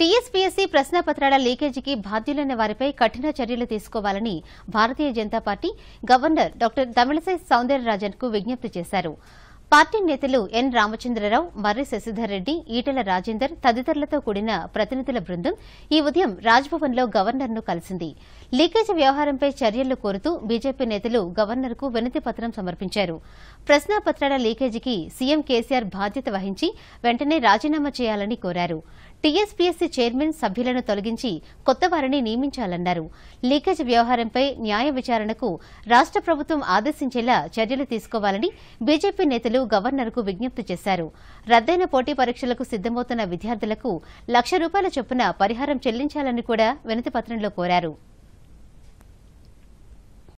TSPSC ప్రశ్నపత్రాల లీకేజీకి బాధ్యులైన వారిపై కఠిన చర్యలు తీసుకోవాలని Bharatiya Janata Party governor doctor Tamilisai Soundararajan కు విజ్ఞప్తి చేశారు పార్టీ నేతలు ఎన్ రామచంద్రరావు మర్రి శశిధర్ రెడ్డి ఈటెల రాజేందర్ తదితరులతో కూడిన ప్రతినిధుల బృందం ఈ ఉదయం రాజ్భవన్లో ను కలిసింది లీకేజ్ వ్యవహారంపై చర్యలు కోరుతూ బీజేపీ నేతలు కు వినతి పత్రం సమర్పించారు ప్రశ్నాపత్రాల లీకేజీకి సీఎం కేసీఆర్ బాధ్యత వహించి వెంటనే రాజీనామా చేయాలని కోరారు టీఎస్పీఎస్సీ చైర్మన్ సభ్యులను తొలగించి కొత్త వారిని నియమించాలన్నారు లీకేజ్ వ్యవహారంపై న్యాయ విచారణకు రాష్ట ప్రభుత్వం ఆదేశించేలా చర్యలు తీసుకోవాలని బీజేపీ నేతలు గవర్నర్కు విజ్ఞప్తి చేశారు రద్దైన పోటీ పరీక్షలకు సిద్దమవుతున్న విద్యార్థులకు లక్ష రూపాయల చొప్పున పరిహారం చెల్లించాలని కూడా వినతిపత్రంలో కోరారు